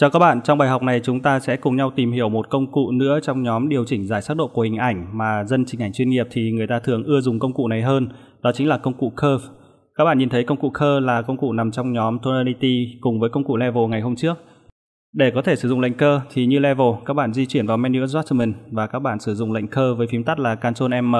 Chào các bạn, trong bài học này chúng ta sẽ cùng nhau tìm hiểu một công cụ nữa trong nhóm điều chỉnh giải sắc độ của hình ảnh mà dân chỉnh ảnh chuyên nghiệp thì người ta thường ưa dùng công cụ này hơn, đó chính là công cụ Curve. Các bạn nhìn thấy công cụ Curve là công cụ nằm trong nhóm Tonality cùng với công cụ Level ngày hôm trước. Để có thể sử dụng lệnh cơ thì như Level, các bạn di chuyển vào menu Adjustment và các bạn sử dụng lệnh cơ với phím tắt là Ctrl M.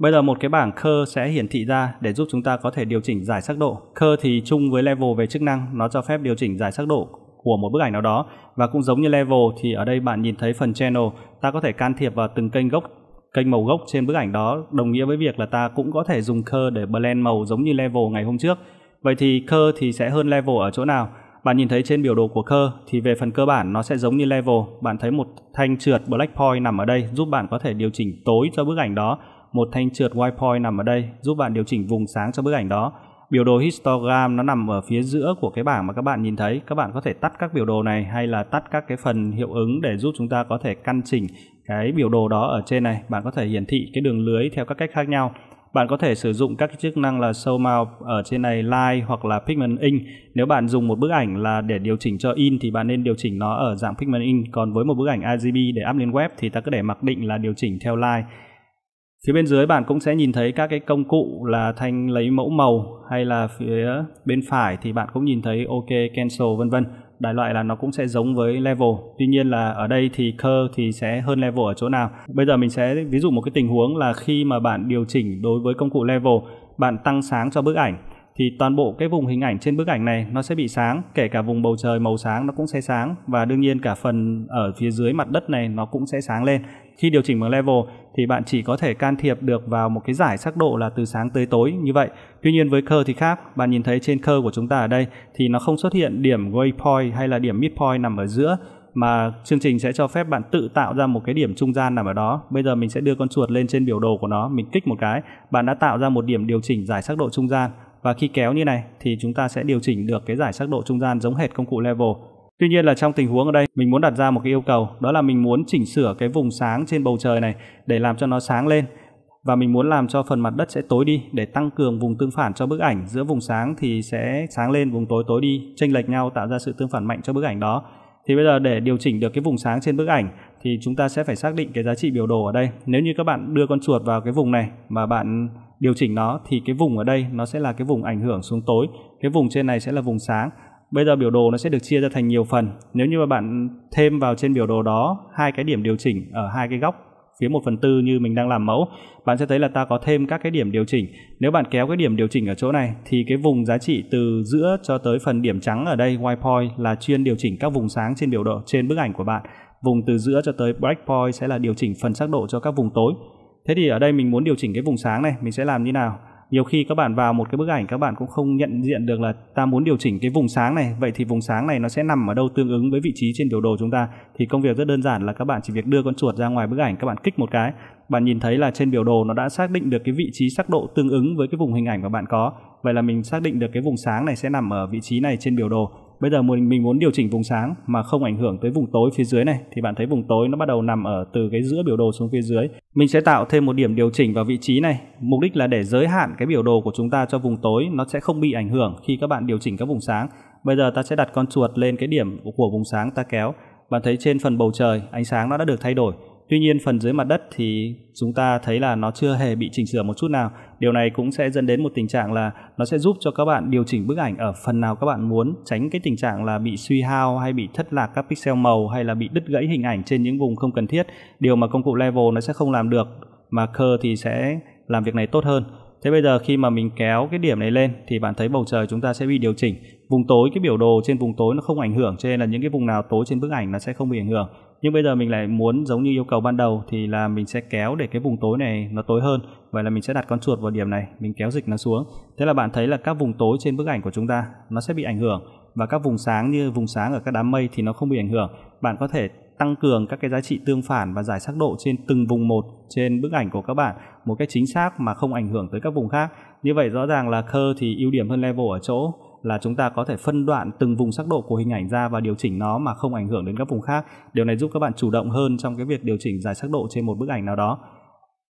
Bây giờ một cái bảng cơ sẽ hiển thị ra để giúp chúng ta có thể điều chỉnh giải sắc độ. Cơ thì chung với level về chức năng, nó cho phép điều chỉnh giải sắc độ của một bức ảnh nào đó và cũng giống như level thì ở đây bạn nhìn thấy phần channel ta có thể can thiệp vào từng kênh gốc kênh màu gốc trên bức ảnh đó đồng nghĩa với việc là ta cũng có thể dùng cơ để blend màu giống như level ngày hôm trước vậy thì cơ thì sẽ hơn level ở chỗ nào bạn nhìn thấy trên biểu đồ của cơ thì về phần cơ bản nó sẽ giống như level bạn thấy một thanh trượt black point nằm ở đây giúp bạn có thể điều chỉnh tối cho bức ảnh đó một thanh trượt white point nằm ở đây giúp bạn điều chỉnh vùng sáng cho bức ảnh đó biểu đồ histogram nó nằm ở phía giữa của cái bảng mà các bạn nhìn thấy các bạn có thể tắt các biểu đồ này hay là tắt các cái phần hiệu ứng để giúp chúng ta có thể căn chỉnh cái biểu đồ đó ở trên này bạn có thể hiển thị cái đường lưới theo các cách khác nhau bạn có thể sử dụng các chức năng là show mount ở trên này line hoặc là pigment in nếu bạn dùng một bức ảnh là để điều chỉnh cho in thì bạn nên điều chỉnh nó ở dạng pigment in còn với một bức ảnh RGB để up lên web thì ta cứ để mặc định là điều chỉnh theo line Phía bên dưới bạn cũng sẽ nhìn thấy các cái công cụ là thanh lấy mẫu màu hay là phía bên phải thì bạn cũng nhìn thấy OK, cancel vân vân. Đại loại là nó cũng sẽ giống với level. Tuy nhiên là ở đây thì cơ thì sẽ hơn level ở chỗ nào. Bây giờ mình sẽ ví dụ một cái tình huống là khi mà bạn điều chỉnh đối với công cụ level, bạn tăng sáng cho bức ảnh thì toàn bộ cái vùng hình ảnh trên bức ảnh này nó sẽ bị sáng, kể cả vùng bầu trời màu sáng nó cũng sẽ sáng và đương nhiên cả phần ở phía dưới mặt đất này nó cũng sẽ sáng lên. Khi điều chỉnh bằng level thì bạn chỉ có thể can thiệp được vào một cái giải sắc độ là từ sáng tới tối như vậy. Tuy nhiên với cơ thì khác, bạn nhìn thấy trên cơ của chúng ta ở đây thì nó không xuất hiện điểm waypoint hay là điểm midpoint nằm ở giữa mà chương trình sẽ cho phép bạn tự tạo ra một cái điểm trung gian nằm ở đó. Bây giờ mình sẽ đưa con chuột lên trên biểu đồ của nó, mình kích một cái, bạn đã tạo ra một điểm điều chỉnh giải sắc độ trung gian và khi kéo như này thì chúng ta sẽ điều chỉnh được cái giải sắc độ trung gian giống hệt công cụ level Tuy nhiên là trong tình huống ở đây mình muốn đặt ra một cái yêu cầu đó là mình muốn chỉnh sửa cái vùng sáng trên bầu trời này để làm cho nó sáng lên và mình muốn làm cho phần mặt đất sẽ tối đi để tăng cường vùng tương phản cho bức ảnh giữa vùng sáng thì sẽ sáng lên vùng tối tối đi chênh lệch nhau tạo ra sự tương phản mạnh cho bức ảnh đó thì bây giờ để điều chỉnh được cái vùng sáng trên bức ảnh thì chúng ta sẽ phải xác định cái giá trị biểu đồ ở đây nếu như các bạn đưa con chuột vào cái vùng này mà bạn điều chỉnh nó thì cái vùng ở đây nó sẽ là cái vùng ảnh hưởng xuống tối cái vùng trên này sẽ là vùng sáng bây giờ biểu đồ nó sẽ được chia ra thành nhiều phần nếu như mà bạn thêm vào trên biểu đồ đó hai cái điểm điều chỉnh ở hai cái góc phía 1 phần tư như mình đang làm mẫu bạn sẽ thấy là ta có thêm các cái điểm điều chỉnh nếu bạn kéo cái điểm điều chỉnh ở chỗ này thì cái vùng giá trị từ giữa cho tới phần điểm trắng ở đây white point là chuyên điều chỉnh các vùng sáng trên biểu đồ trên bức ảnh của bạn vùng từ giữa cho tới break point sẽ là điều chỉnh phần sắc độ cho các vùng tối thế thì ở đây mình muốn điều chỉnh cái vùng sáng này mình sẽ làm như nào nhiều khi các bạn vào một cái bức ảnh các bạn cũng không nhận diện được là ta muốn điều chỉnh cái vùng sáng này vậy thì vùng sáng này nó sẽ nằm ở đâu tương ứng với vị trí trên biểu đồ chúng ta thì công việc rất đơn giản là các bạn chỉ việc đưa con chuột ra ngoài bức ảnh các bạn kích một cái bạn nhìn thấy là trên biểu đồ nó đã xác định được cái vị trí sắc độ tương ứng với cái vùng hình ảnh mà bạn có vậy là mình xác định được cái vùng sáng này sẽ nằm ở vị trí này trên biểu đồ bây giờ mình mình muốn điều chỉnh vùng sáng mà không ảnh hưởng tới vùng tối phía dưới này thì bạn thấy vùng tối nó bắt đầu nằm ở từ cái giữa biểu đồ xuống phía dưới mình sẽ tạo thêm một điểm điều chỉnh vào vị trí này mục đích là để giới hạn cái biểu đồ của chúng ta cho vùng tối nó sẽ không bị ảnh hưởng khi các bạn điều chỉnh các vùng sáng bây giờ ta sẽ đặt con chuột lên cái điểm của vùng sáng ta kéo bạn thấy trên phần bầu trời ánh sáng nó đã được thay đổi Tuy nhiên phần dưới mặt đất thì chúng ta thấy là nó chưa hề bị chỉnh sửa một chút nào. Điều này cũng sẽ dẫn đến một tình trạng là nó sẽ giúp cho các bạn điều chỉnh bức ảnh ở phần nào các bạn muốn, tránh cái tình trạng là bị suy hao hay bị thất lạc các pixel màu hay là bị đứt gãy hình ảnh trên những vùng không cần thiết. Điều mà công cụ level nó sẽ không làm được mà Curve thì sẽ làm việc này tốt hơn. Thế bây giờ khi mà mình kéo cái điểm này lên thì bạn thấy bầu trời chúng ta sẽ bị điều chỉnh. Vùng tối cái biểu đồ trên vùng tối nó không ảnh hưởng cho nên là những cái vùng nào tối trên bức ảnh nó sẽ không bị ảnh hưởng nhưng bây giờ mình lại muốn giống như yêu cầu ban đầu thì là mình sẽ kéo để cái vùng tối này nó tối hơn vậy là mình sẽ đặt con chuột vào điểm này mình kéo dịch nó xuống thế là bạn thấy là các vùng tối trên bức ảnh của chúng ta nó sẽ bị ảnh hưởng và các vùng sáng như vùng sáng ở các đám mây thì nó không bị ảnh hưởng bạn có thể tăng cường các cái giá trị tương phản và giải sắc độ trên từng vùng một trên bức ảnh của các bạn một cách chính xác mà không ảnh hưởng tới các vùng khác như vậy rõ ràng là khơ thì ưu điểm hơn level ở chỗ là chúng ta có thể phân đoạn từng vùng sắc độ của hình ảnh ra và điều chỉnh nó mà không ảnh hưởng đến các vùng khác. Điều này giúp các bạn chủ động hơn trong cái việc điều chỉnh dài sắc độ trên một bức ảnh nào đó.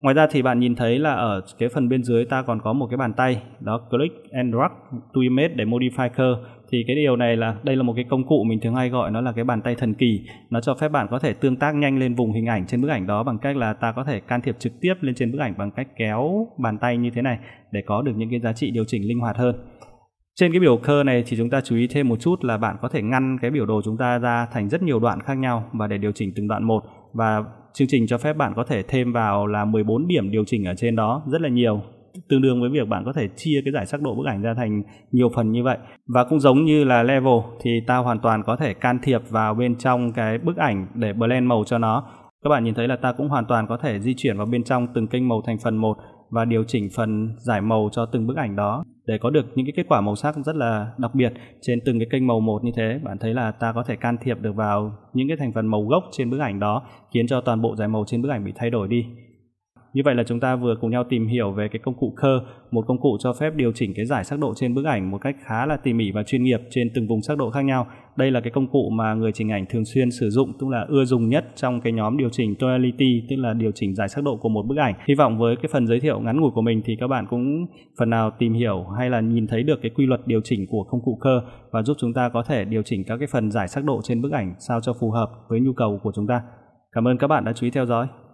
Ngoài ra thì bạn nhìn thấy là ở cái phần bên dưới ta còn có một cái bàn tay đó click and drag to image để modify curve thì cái điều này là đây là một cái công cụ mình thường hay gọi nó là cái bàn tay thần kỳ nó cho phép bạn có thể tương tác nhanh lên vùng hình ảnh trên bức ảnh đó bằng cách là ta có thể can thiệp trực tiếp lên trên bức ảnh bằng cách kéo bàn tay như thế này để có được những cái giá trị điều chỉnh linh hoạt hơn trên cái biểu cơ này thì chúng ta chú ý thêm một chút là bạn có thể ngăn cái biểu đồ chúng ta ra thành rất nhiều đoạn khác nhau và để điều chỉnh từng đoạn một và chương trình cho phép bạn có thể thêm vào là 14 điểm điều chỉnh ở trên đó rất là nhiều tương đương với việc bạn có thể chia cái giải sắc độ bức ảnh ra thành nhiều phần như vậy và cũng giống như là level thì ta hoàn toàn có thể can thiệp vào bên trong cái bức ảnh để blend màu cho nó các bạn nhìn thấy là ta cũng hoàn toàn có thể di chuyển vào bên trong từng kênh màu thành phần một và điều chỉnh phần giải màu cho từng bức ảnh đó để có được những cái kết quả màu sắc rất là đặc biệt trên từng cái kênh màu một như thế bạn thấy là ta có thể can thiệp được vào những cái thành phần màu gốc trên bức ảnh đó khiến cho toàn bộ giải màu trên bức ảnh bị thay đổi đi như vậy là chúng ta vừa cùng nhau tìm hiểu về cái công cụ cơ một công cụ cho phép điều chỉnh cái giải sắc độ trên bức ảnh một cách khá là tỉ mỉ và chuyên nghiệp trên từng vùng sắc độ khác nhau. Đây là cái công cụ mà người chỉnh ảnh thường xuyên sử dụng, tức là ưa dùng nhất trong cái nhóm điều chỉnh tonality, tức là điều chỉnh giải sắc độ của một bức ảnh. Hy vọng với cái phần giới thiệu ngắn ngủi của mình thì các bạn cũng phần nào tìm hiểu hay là nhìn thấy được cái quy luật điều chỉnh của công cụ cơ và giúp chúng ta có thể điều chỉnh các cái phần giải sắc độ trên bức ảnh sao cho phù hợp với nhu cầu của chúng ta. Cảm ơn các bạn đã chú ý theo dõi.